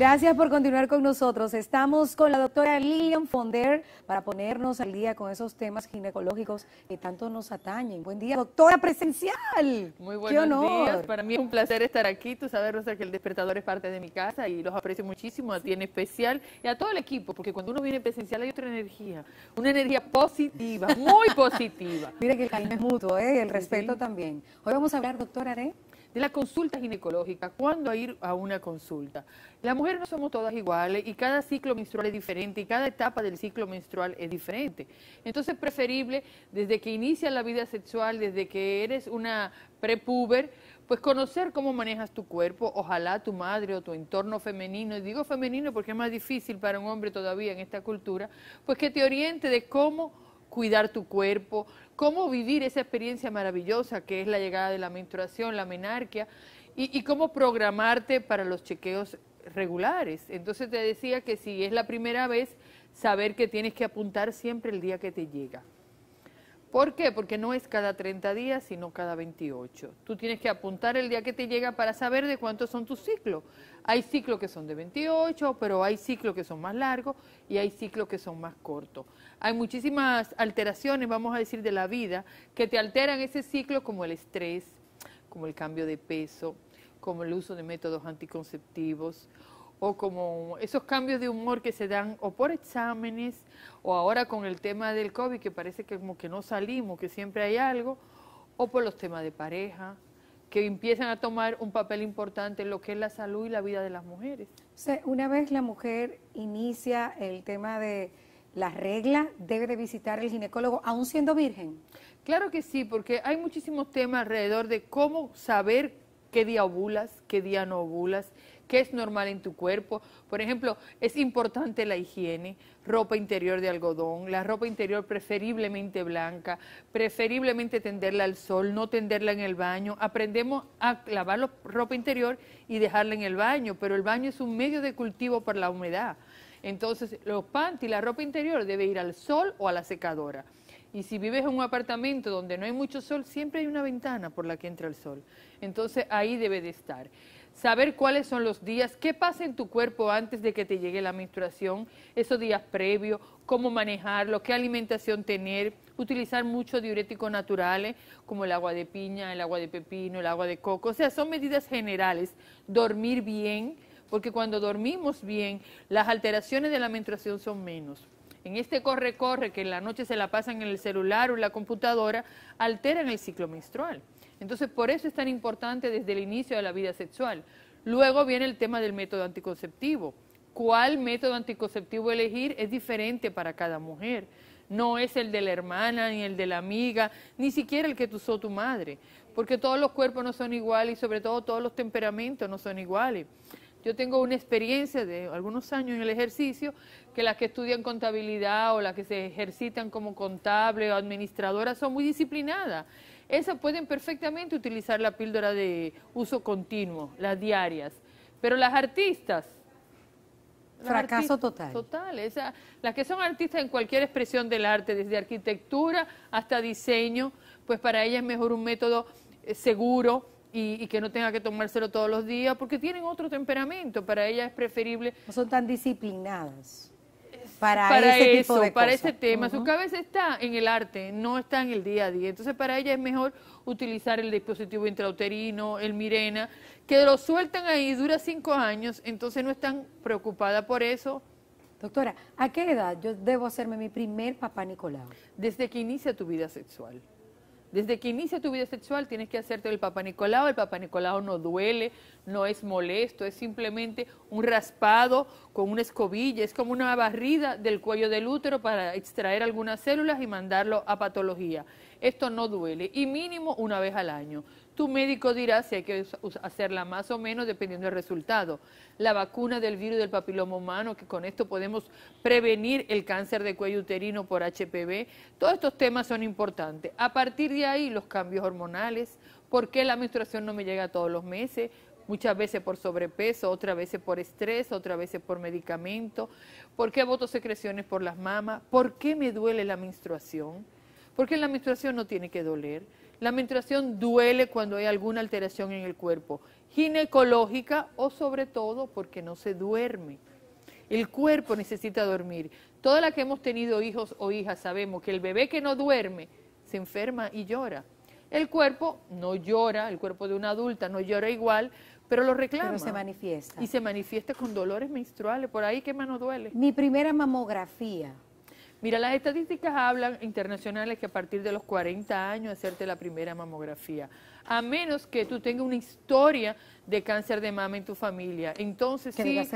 Gracias por continuar con nosotros. Estamos con la doctora Lilian Fonder para ponernos al día con esos temas ginecológicos que tanto nos atañen. Buen día, doctora presencial. Muy buenos días. Para mí es un placer estar aquí. Tú sabes, Rosa, que el despertador es parte de mi casa y los aprecio muchísimo, a ti en especial y a todo el equipo, porque cuando uno viene presencial hay otra energía, una energía positiva, muy positiva. Mira que el cariño es mutuo, ¿eh? el respeto también. Hoy vamos a hablar, doctora, de de la consulta ginecológica, cuándo ir a una consulta. Las mujeres no somos todas iguales y cada ciclo menstrual es diferente y cada etapa del ciclo menstrual es diferente. Entonces es preferible desde que inicia la vida sexual, desde que eres una prepuber, pues conocer cómo manejas tu cuerpo, ojalá tu madre o tu entorno femenino, y digo femenino porque es más difícil para un hombre todavía en esta cultura, pues que te oriente de cómo cuidar tu cuerpo, cómo vivir esa experiencia maravillosa que es la llegada de la menstruación, la menarquia, y, y cómo programarte para los chequeos regulares. Entonces te decía que si es la primera vez, saber que tienes que apuntar siempre el día que te llega. ¿Por qué? Porque no es cada 30 días, sino cada 28. Tú tienes que apuntar el día que te llega para saber de cuántos son tus ciclos. Hay ciclos que son de 28, pero hay ciclos que son más largos y hay ciclos que son más cortos. Hay muchísimas alteraciones, vamos a decir, de la vida que te alteran ese ciclo como el estrés, como el cambio de peso, como el uso de métodos anticonceptivos o como esos cambios de humor que se dan o por exámenes o ahora con el tema del COVID que parece que como que no salimos, que siempre hay algo, o por los temas de pareja, que empiezan a tomar un papel importante en lo que es la salud y la vida de las mujeres. una vez la mujer inicia el tema de las reglas, debe de visitar el ginecólogo, aún siendo virgen. Claro que sí, porque hay muchísimos temas alrededor de cómo saber qué día ovulas, qué día no ovulas, qué es normal en tu cuerpo. Por ejemplo, es importante la higiene, ropa interior de algodón, la ropa interior preferiblemente blanca, preferiblemente tenderla al sol, no tenderla en el baño. Aprendemos a lavar la ropa interior y dejarla en el baño, pero el baño es un medio de cultivo para la humedad. Entonces, los panties, la ropa interior debe ir al sol o a la secadora. Y si vives en un apartamento donde no hay mucho sol, siempre hay una ventana por la que entra el sol. Entonces ahí debe de estar saber cuáles son los días, qué pasa en tu cuerpo antes de que te llegue la menstruación, esos días previos, cómo manejarlo, qué alimentación tener, utilizar muchos diuréticos naturales como el agua de piña, el agua de pepino, el agua de coco, o sea, son medidas generales, dormir bien, porque cuando dormimos bien, las alteraciones de la menstruación son menos. En este corre-corre que en la noche se la pasan en el celular o en la computadora, alteran el ciclo menstrual. Entonces, por eso es tan importante desde el inicio de la vida sexual. Luego viene el tema del método anticonceptivo. ¿Cuál método anticonceptivo elegir es diferente para cada mujer? No es el de la hermana, ni el de la amiga, ni siquiera el que usó tu madre, porque todos los cuerpos no son iguales y sobre todo todos los temperamentos no son iguales. Yo tengo una experiencia de algunos años en el ejercicio que las que estudian contabilidad o las que se ejercitan como contable o administradora son muy disciplinadas esas pueden perfectamente utilizar la píldora de uso continuo, las diarias. Pero las artistas... Fracaso total. Total. las que son artistas en cualquier expresión del arte, desde arquitectura hasta diseño, pues para ellas es mejor un método eh, seguro, y, y, que no tenga que tomárselo todos los días, porque tienen otro temperamento, para ellas es preferible. No son tan disciplinadas para, ese eso, para ese tema. Su cabeza está en el arte, no está en el día a día. Entonces para ella es mejor utilizar el dispositivo intrauterino, el Mirena, que lo sueltan ahí, dura cinco años, entonces no están preocupada por eso. Doctora, ¿a qué edad yo debo hacerme mi primer papá Nicolau? Desde que inicia tu vida sexual. Desde que inicia tu vida sexual tienes que hacerte el Papa Nicolau. El Papa Nicolau no duele, no es molesto, es simplemente un raspado con una escobilla, es como una barrida del cuello del útero para extraer algunas células y mandarlo a patología. Esto no duele y mínimo una vez al año. Tu médico dirá si hay que hacerla más o menos dependiendo del resultado. La vacuna del virus del papiloma humano, que con esto podemos prevenir el cáncer de cuello uterino por HPV. Todos estos temas son importantes. A partir de ahí, los cambios hormonales. ¿Por qué la menstruación no me llega todos los meses? muchas veces por sobrepeso, otras veces por estrés, otras veces por medicamento. ¿Por qué voto secreciones por las mamas? ¿Por qué me duele la menstruación? ¿Por qué la menstruación no tiene que doler? La menstruación duele cuando hay alguna alteración en el cuerpo, ginecológica o sobre todo porque no se duerme. El cuerpo necesita dormir. Toda la que hemos tenido hijos o hijas sabemos que el bebé que no duerme se enferma y llora. El cuerpo no llora, el cuerpo de una adulta no llora igual, pero lo reclama. Pero se manifiesta. Y se manifiesta con dolores menstruales, por ahí qué mano duele. Mi primera mamografía, Mira, las estadísticas hablan internacionales que a partir de los 40 años hacerte la primera mamografía a menos que tú tengas una historia de cáncer de mama en tu familia. Entonces, sí, tienes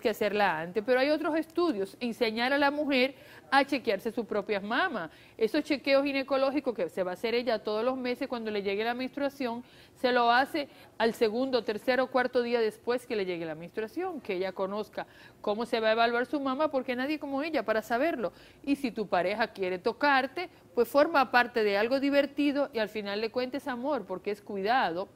que hacerla antes. Pero hay otros estudios, enseñar a la mujer a chequearse su propia mama. Esos chequeos ginecológicos que se va a hacer ella todos los meses cuando le llegue la menstruación, se lo hace al segundo, tercero, o cuarto día después que le llegue la menstruación, que ella conozca cómo se va a evaluar su mama, porque nadie como ella para saberlo. Y si tu pareja quiere tocarte, pues forma parte de algo divertido y al final le cuentes amor porque es cuidado.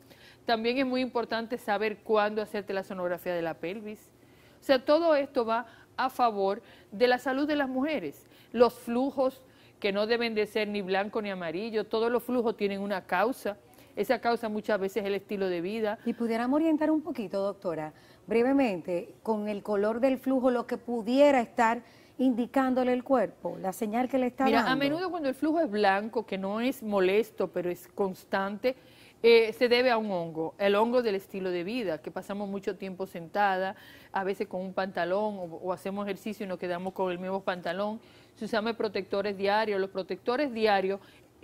También es muy importante saber cuándo hacerte la sonografía de la pelvis. O sea, todo esto va a favor de la salud de las mujeres. Los flujos que no deben de ser ni blanco ni amarillo, todos los flujos tienen una causa. Esa causa muchas veces es el estilo de vida. Y pudiéramos orientar un poquito, doctora, brevemente, con el color del flujo, lo que pudiera estar indicándole el cuerpo, la señal que le está Mira, a menudo cuando el flujo es blanco, que no es molesto, pero es constante, eh, se debe a un hongo, el hongo del estilo de vida, que pasamos mucho tiempo sentada, a veces con un pantalón o, hacemos ejercicio y nos quedamos con el mismo pantalón. Se usan protectores diarios, los protectores diarios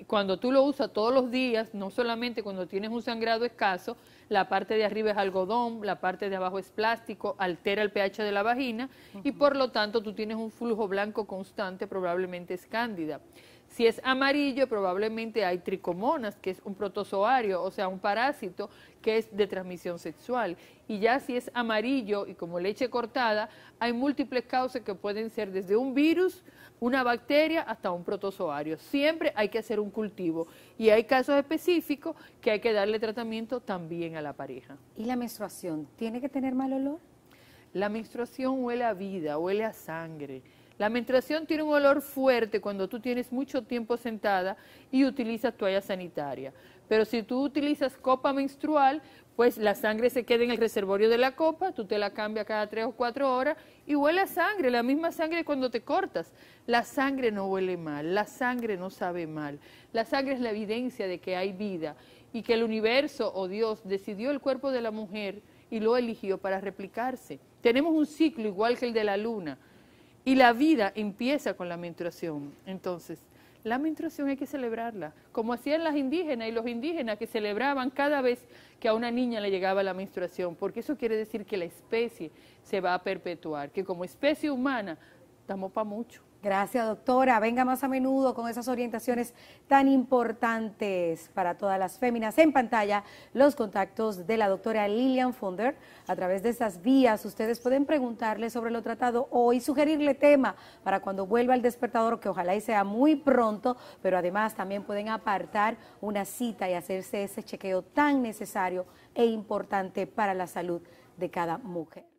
cuando tú lo usas todos los días, no solamente cuando tienes un sangrado escaso, la parte de arriba es algodón, la parte de abajo es plástico, altera el pH de la vagina y por lo tanto tú tienes un flujo blanco constante, probablemente es cándida. Si es amarillo, probablemente hay tricomonas, que es un protozoario, o sea, un parásito que es de transmisión sexual. Y ya si es amarillo y como leche cortada, hay múltiples causas que pueden ser desde un virus una bacteria hasta un protozoario. Siempre hay que hacer un cultivo y hay casos específicos que hay que darle tratamiento también a la pareja. ¿Y la menstruación? ¿Tiene que tener mal olor? La menstruación huele a vida, huele a sangre. La menstruación tiene un olor fuerte cuando tú tienes mucho tiempo sentada y utilizas toalla sanitaria. Pero si tú utilizas copa menstrual, pues la sangre se queda en el reservorio de la copa, tú te la cambias cada tres o cuatro horas y huele a sangre, la misma sangre cuando te cortas. La sangre no huele mal, la sangre no sabe mal, la sangre es la evidencia de que hay vida y que el universo o Dios decidió el cuerpo de la mujer y lo eligió para replicarse. Tenemos un ciclo igual que el de la luna y la vida empieza con la menstruación. Entonces, la menstruación hay que celebrarla, como hacían las indígenas y los indígenas que celebraban cada vez que a una niña le llegaba la menstruación, porque eso quiere decir que la especie se va a perpetuar, que como especie humana estamos para mucho. Gracias, doctora. Venga más a menudo con esas orientaciones tan importantes para todas las féminas. En pantalla, los contactos de la doctora Lilian Fonder. A través de esas vías, ustedes pueden preguntarle sobre lo tratado hoy, sugerirle tema para cuando vuelva al despertador, que ojalá y sea muy pronto, pero además también pueden apartar una cita y hacerse ese chequeo tan necesario e importante para la salud de cada mujer.